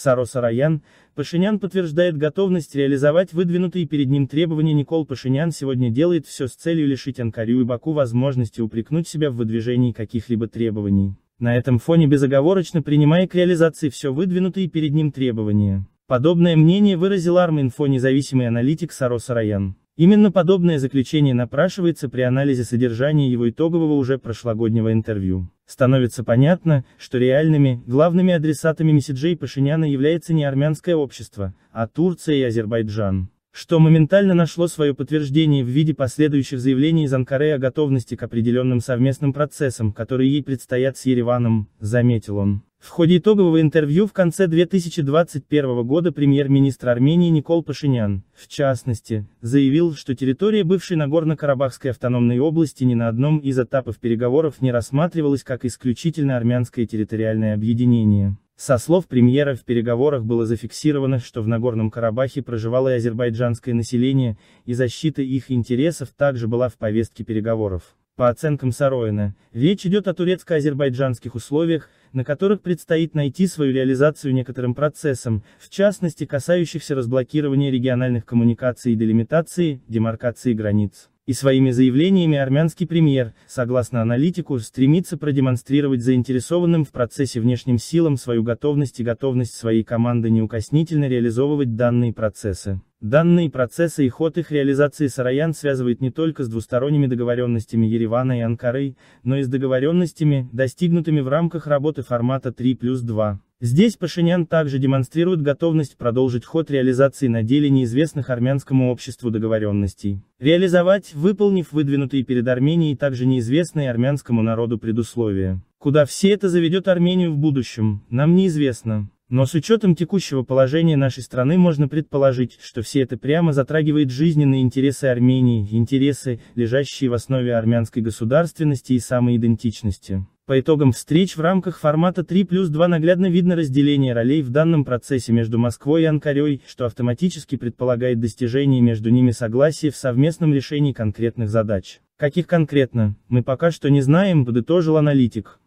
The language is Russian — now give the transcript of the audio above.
Сароса Сароян, Пашинян подтверждает готовность реализовать выдвинутые перед ним требования Никол Пашинян сегодня делает все с целью лишить Анкарю и Баку возможности упрекнуть себя в выдвижении каких-либо требований. На этом фоне безоговорочно принимая к реализации все выдвинутые перед ним требования. Подобное мнение выразил Арминфо независимый аналитик Сароса Сароян. Именно подобное заключение напрашивается при анализе содержания его итогового уже прошлогоднего интервью. Становится понятно, что реальными, главными адресатами месседжей Пашиняна является не армянское общество, а Турция и Азербайджан. Что моментально нашло свое подтверждение в виде последующих заявлений из Анкары о готовности к определенным совместным процессам, которые ей предстоят с Ереваном, заметил он. В ходе итогового интервью в конце 2021 года премьер-министр Армении Никол Пашинян, в частности, заявил, что территория бывшей Нагорно-Карабахской автономной области ни на одном из этапов переговоров не рассматривалась как исключительно армянское территориальное объединение. Со слов премьера в переговорах было зафиксировано, что в Нагорном Карабахе проживало и азербайджанское население, и защита их интересов также была в повестке переговоров. По оценкам Сароина, речь идет о турецко-азербайджанских условиях, на которых предстоит найти свою реализацию некоторым процессам, в частности касающихся разблокирования региональных коммуникаций и делимитации, демаркации границ. И своими заявлениями армянский премьер, согласно аналитику, стремится продемонстрировать заинтересованным в процессе внешним силам свою готовность и готовность своей команды неукоснительно реализовывать данные процессы. Данные процессы и ход их реализации Сараян связывает не только с двусторонними договоренностями Еревана и Анкары, но и с договоренностями, достигнутыми в рамках работы формата 3 плюс 2. Здесь Пашинян также демонстрирует готовность продолжить ход реализации на деле неизвестных армянскому обществу договоренностей. Реализовать, выполнив выдвинутые перед Арменией также неизвестные армянскому народу предусловия. Куда все это заведет Армению в будущем, нам неизвестно. Но с учетом текущего положения нашей страны можно предположить, что все это прямо затрагивает жизненные интересы Армении, интересы, лежащие в основе армянской государственности и самоидентичности. По итогам встреч в рамках формата 3 плюс 2 наглядно видно разделение ролей в данном процессе между Москвой и Анкарей, что автоматически предполагает достижение между ними согласия в совместном решении конкретных задач. Каких конкретно, мы пока что не знаем, подытожил аналитик.